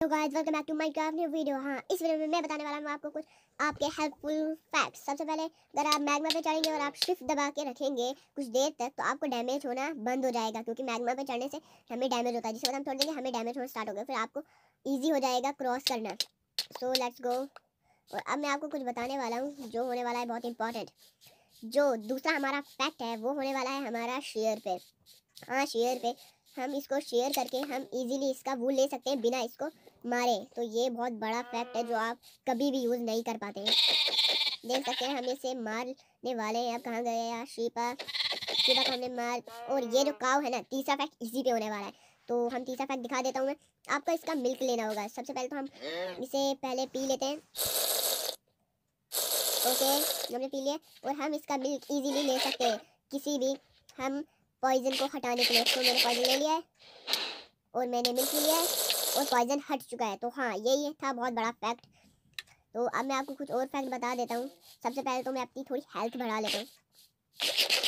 तो guys welcome back to my craft new video हाँ इस वीडियो में मैं बताने वाला हूँ आपको कुछ आपके हेल्पफुल फैक्ट्स सबसे पहले अगर आप मैग्मा पे चढ़ेंगे और आप शिफ्ट दबा के रखेंगे कुछ देर तक तो आपको डैमेज होना बंद हो जाएगा क्योंकि मैग्मा पे चढ़ने से हमें डैमेज होता है जिसके बाद हम छोड़ देंगे हमें डैमेज होना स्टार्ट हो गया फिर आपको ईजी हो जाएगा क्रॉस करना सो लेट्स गो और अब मैं आपको कुछ बताने वाला हूँ जो होने वाला है बहुत इंपॉर्टेंट जो दूसरा हमारा फैक्ट है वो होने वाला है हमारा शेयर पे हाँ शेयर पे हम इसको शेयर करके हम इजीली इसका वो ले सकते हैं बिना इसको मारे तो ये बहुत बड़ा फैक्ट है जो आप कभी भी यूज़ नहीं कर पाते हैं देख सकते हैं हम इसे मारने वाले हैं अब कहाँ गए यार शीपा शीपा को हमने मार और ये जो काव है ना तीसरा फैक्ट इजी पे होने वाला है तो हम तीसरा फैक्ट दिखा देता हूँ मैं आपको इसका मिल्क लेना होगा सबसे पहले तो हम इसे पहले पी लेते हैं ओके हमने पी लिया और हम इसका मिल्क ईजीली ले सकते हैं किसी भी हम पॉइजन को हटाने के लिए तो मैंने पॉइजन ले लिया है और मैंने मिल्क लिया है और पॉइजन हट चुका है तो हाँ यही था बहुत बड़ा फैक्ट तो अब मैं आपको कुछ और फैक्ट बता देता हूँ सबसे पहले तो मैं अपनी थोड़ी हेल्थ बढ़ा लेता हूँ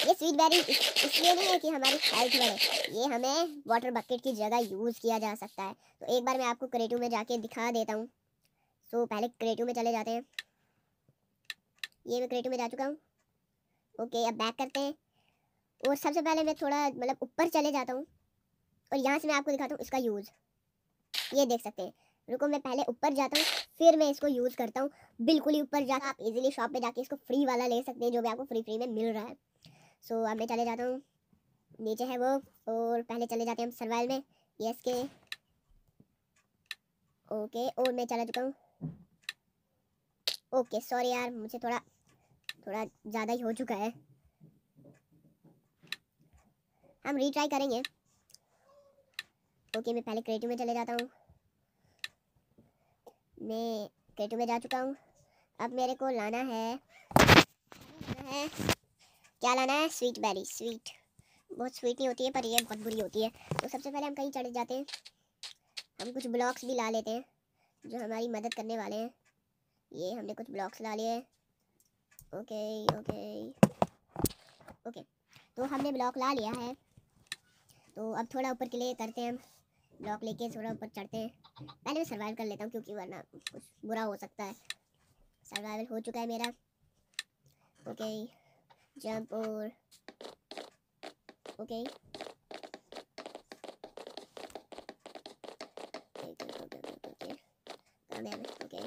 ये स्वीट बैरी इसलिए नहीं है कि हमारी हेल्थ बढ़े ये हमें वाटर बकेट की जगह यूज़ किया जा सकता है तो एक बार मैं आपको क्रेटिव में जाके दिखा देता हूँ सो तो पहले क्रेटिव में चले जाते हैं ये मैं क्रेटिव में जा चुका हूँ ओके अब बैक करते हैं और सबसे पहले मैं थोड़ा मतलब ऊपर चले जाता हूँ और यहाँ से मैं आपको दिखाता हूँ इसका यूज़ ये देख सकते हैं रुको मैं पहले ऊपर जाता हूँ फिर मैं इसको यूज़ करता हूँ बिल्कुल ही ऊपर जाकर आप इजीली शॉप पे जाके इसको फ्री वाला ले सकते हैं जो भी आपको फ्री फ्री में मिल रहा है सो अब मैं चले जाता हूँ नीचे है वो और पहले चले जाते हैं हम सर्वाइल में यस के ओके और मैं चला चुका हूँ ओके सॉरी यार मुझे थोड़ा थोड़ा ज़्यादा ही हो चुका है हम रीट्राई करेंगे ओके मैं पहले क्रेटिव में चले जाता हूँ मैं क्रेटिव में जा चुका हूँ अब मेरे को लाना है है क्या लाना है स्वीट बेरी स्वीट बहुत स्वीट नहीं होती है पर ये बहुत बुरी होती है तो सबसे पहले हम कहीं चढ़ जाते हैं हम कुछ ब्लॉक्स भी ला लेते हैं जो हमारी मदद करने वाले हैं ये हमने कुछ ब्लॉक्स ला लिए ओके ओके ओके तो हमने ब्लॉक ला लिया है तो अब थोड़ा ऊपर के लिए करते हैं हम ब्लॉक लेके थोड़ा ऊपर चढ़ते हैं पहले मैं सर्वाइव कर लेता हूँ क्योंकि वरना कुछ बुरा हो सकता है सर्वाइवल हो चुका है मेरा ओके जंप और ओके ओके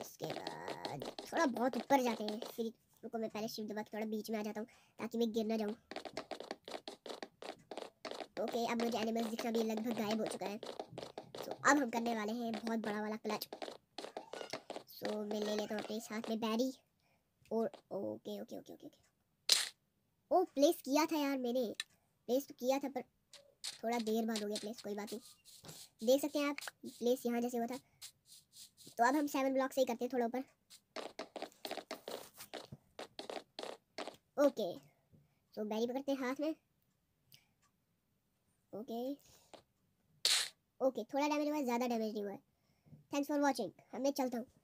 इसके बाद थोड़ा बहुत ऊपर जाते हैं फिर रुको मैं पहले शिफ्ट दबा के थोड़ा बीच में आ जाता हूँ ताकि मैं गिर ना जाऊँ ओके अब मुझे एनिमल्स दिखना भी लगभग गायब हो चुका है सो so, अब हम करने वाले हैं बहुत बड़ा वाला क्लच सो so, मैं ले लेता हूँ अपने साथ में बैरी और okay okay okay okay okay ओ प्लेस किया था यार मैंने प्लेस तो किया था पर थोड़ा देर बाद हो गया प्लेस कोई बात नहीं देख सकते हैं आप प्लेस यहाँ जैसे हुआ था तो अब हम सेवन ब्लॉक से ही करते हैं थोड़ा ऊपर ओके सो बैरी पकड़ते हैं हाथ में ओके ओके थोड़ा डैमेज हुआ है ज़्यादा डैमेज नहीं हुआ है थैंक्स फॉर वॉचिंग हमें चलता हूँ